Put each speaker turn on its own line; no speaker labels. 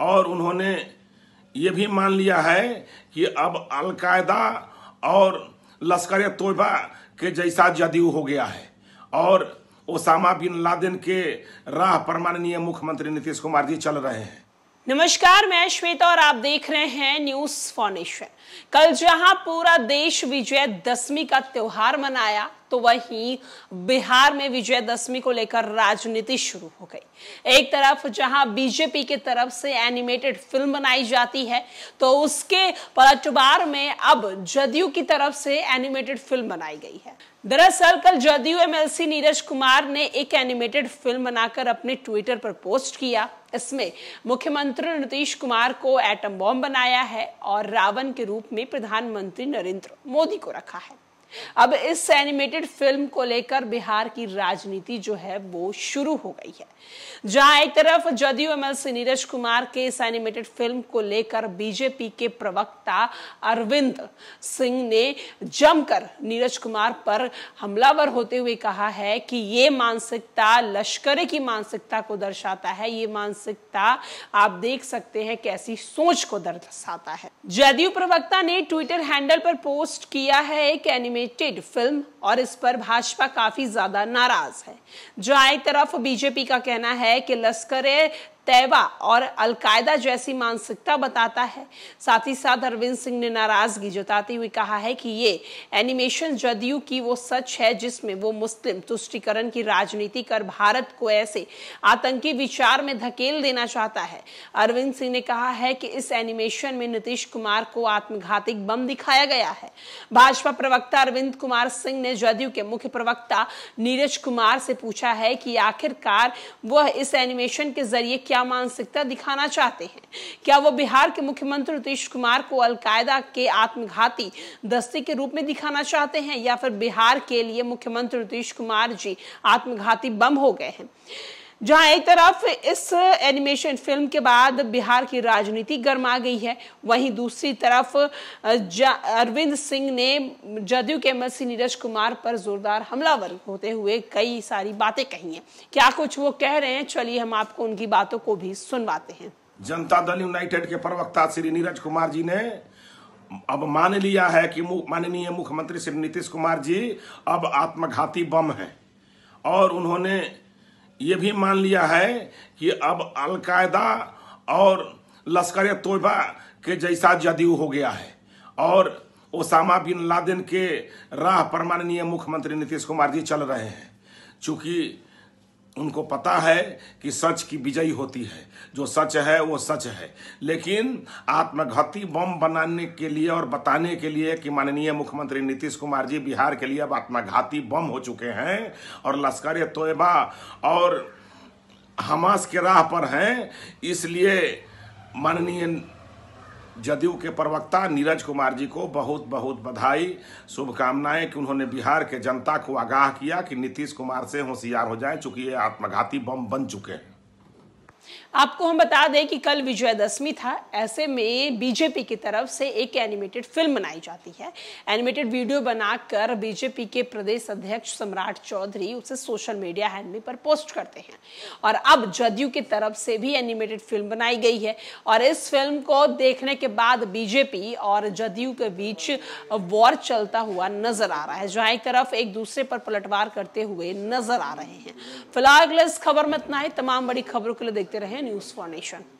और उन्होंने ये भी मान लिया है कि अब अलकायदा और लश्कर तोयबा के जैसा जदयू हो गया है और ओसामा बिन लादेन के राह पर माननीय मुख्यमंत्री नीतीश कुमार जी चल रहे हैं
नमस्कार मैं श्वेता और आप देख रहे हैं न्यूज फॉर कल जहां पूरा देश विजय दशमी का त्योहार मनाया तो वहीं बिहार में विजयदशमी को लेकर राजनीति शुरू हो गई एक तरफ जहां बीजेपी की तरफ से एनिमेटेड फिल्म बनाई जाती है तो उसके पलटवार में अब जदयू की तरफ से एनिमेटेड फिल्म बनाई गई है दरअसल कल जदयू एमएलसी नीरज कुमार ने एक एनिमेटेड फिल्म बनाकर अपने ट्विटर पर पोस्ट किया इसमें मुख्यमंत्री नीतीश कुमार को एटम बॉम्ब बनाया है और रावण के रूप में प्रधानमंत्री नरेंद्र मोदी को रखा है अब इस एनिमेटेड फिल्म को लेकर बिहार की राजनीति जो है वो शुरू हो गई है जहां एक तरफ जदयू एमएलसी नीरज कुमार के इस एनिमेटेड फिल्म को लेकर बीजेपी के प्रवक्ता अरविंद सिंह ने जमकर नीरज कुमार पर हमलावर होते हुए कहा है कि ये मानसिकता लश्कर की मानसिकता को दर्शाता है ये मानसिकता आप देख सकते हैं कैसी सोच को दर्शाता है जदयू प्रवक्ता ने ट्विटर हैंडल पर पोस्ट किया है एक एनिमेट एनिमेटेड फिल्म और इस पर भाजपा काफी ज्यादा नाराज है जो आई तरफ बीजेपी का कहना है कि लश्कर तैबा और अलकायदा जैसी मानसिकता बताता है साथ ही साथ अरविंद सिंह ने नाराजगी जताते हुए कहा है कि ये एनिमेशन जदयू की वो सच है जिसमें वो मुस्लिम तुष्टिकरण की राजनीति कर भारत को ऐसे आतंकी विचार में धकेल देना चाहता है अरविंद सिंह ने कहा है कि इस एनिमेशन में नीतीश कुमार को आत्मघातिक बम दिखाया गया है भाजपा प्रवक्ता अरविंद कुमार सिंह ने जदयू के मुख्य प्रवक्ता नीरज कुमार से पूछा है कि आखिरकार वह इस एनिमेशन के जरिए क्या मानसिकता दिखाना चाहते हैं क्या वो बिहार के मुख्यमंत्री नीतीश कुमार को अलकायदा के आत्मघाती दस्ते के रूप में दिखाना चाहते हैं या फिर बिहार के लिए मुख्यमंत्री नीतीश कुमार जी आत्मघाती बम हो गए हैं जहां एक तरफ इस एनिमेशन फिल्म के बाद बिहार की राजनीति गर्मा गई है वहीं दूसरी तरफ अरविंद सिंह ने जदयू के एमएलसी नीरज कुमार पर जोरदार हमलावर होते हुए कई सारी बातें कही हैं क्या कुछ वो कह रहे हैं चलिए हम आपको उनकी बातों को भी सुनवाते हैं
जनता दल यूनाइटेड के प्रवक्ता श्री नीरज कुमार जी ने अब मान लिया है कि माननीय मुख्यमंत्री श्री नीतीश कुमार जी अब आत्मघाती बम है और उन्होंने ये भी मान लिया है कि अब अलकायदा और लश्कर तोयबा के जैसा जदयू हो गया है और ओसामा बिन लादेन के राह पर माननीय मुख्यमंत्री नीतीश कुमार जी चल रहे हैं चूंकि उनको पता है कि सच की विजयी होती है जो सच है वो सच है लेकिन आत्मघाती बम बनाने के लिए और बताने के लिए कि माननीय मुख्यमंत्री नीतीश कुमार जी बिहार के लिए अब आत्मघाती बम हो चुके हैं और लश्कर तोयबा और हमास के राह पर हैं इसलिए माननीय जदयू के प्रवक्ता नीरज कुमार जी को बहुत बहुत बधाई शुभकामनाएं कि उन्होंने बिहार के जनता को आगाह किया कि नीतीश कुमार से होशियार हो जाए चूंकि ये आत्मघाती बम बन चुके हैं
आपको हम बता दें कि कल विजयादशमी था ऐसे में बीजेपी की तरफ से एक एनिमेटेड फिल्म बनाई जाती है एनिमेटेड वीडियो बनाकर बीजेपी के प्रदेश अध्यक्ष सम्राट चौधरी उसे सोशल मीडिया हैंडल पर पोस्ट करते हैं और अब जदयू की तरफ से भी एनिमेटेड फिल्म बनाई गई है और इस फिल्म को देखने के बाद बीजेपी और जदयू के बीच वॉर चलता हुआ नजर आ रहा है जहां एक तरफ एक दूसरे पर पलटवार करते हुए नजर आ रहे हैं फिलहाल इस खबर में इतना ही तमाम बड़ी खबरों के लिए देखते रहें न्यूज़ फॉर